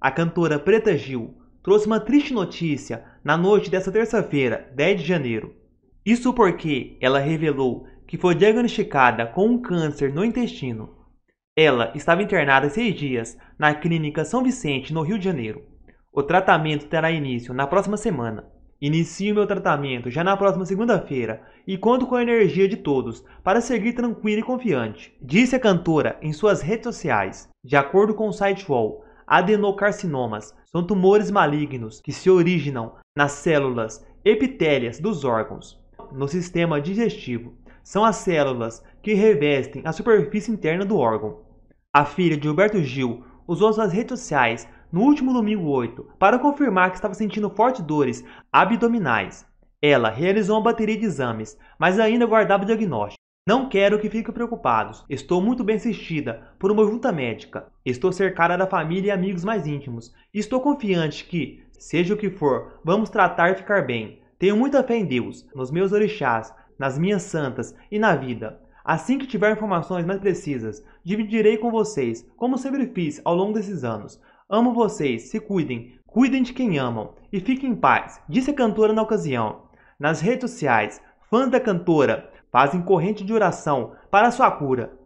a cantora Preta Gil trouxe uma triste notícia na noite desta terça-feira, 10 de janeiro. Isso porque ela revelou que foi diagnosticada com um câncer no intestino. Ela estava internada seis dias na Clínica São Vicente, no Rio de Janeiro. O tratamento terá início na próxima semana. Inicio meu tratamento já na próxima segunda-feira e conto com a energia de todos para seguir tranquila e confiante, disse a cantora em suas redes sociais. De acordo com o site Wall, adenocarcinomas são tumores malignos que se originam nas células epitélias dos órgãos, no sistema digestivo. São as células que revestem a superfície interna do órgão. A filha de Gilberto Gil usou suas redes sociais no último domingo 8 para confirmar que estava sentindo fortes dores abdominais. Ela realizou uma bateria de exames, mas ainda guardava o diagnóstico. Não quero que fiquem preocupados. Estou muito bem assistida por uma junta médica. Estou cercada da família e amigos mais íntimos. Estou confiante que, seja o que for, vamos tratar e ficar bem. Tenho muita fé em Deus, nos meus orixás, nas minhas santas e na vida. Assim que tiver informações mais precisas, dividirei com vocês, como sempre fiz ao longo desses anos. Amo vocês, se cuidem, cuidem de quem amam e fiquem em paz, disse a cantora na ocasião. Nas redes sociais, fãs da cantora fazem corrente de oração para sua cura.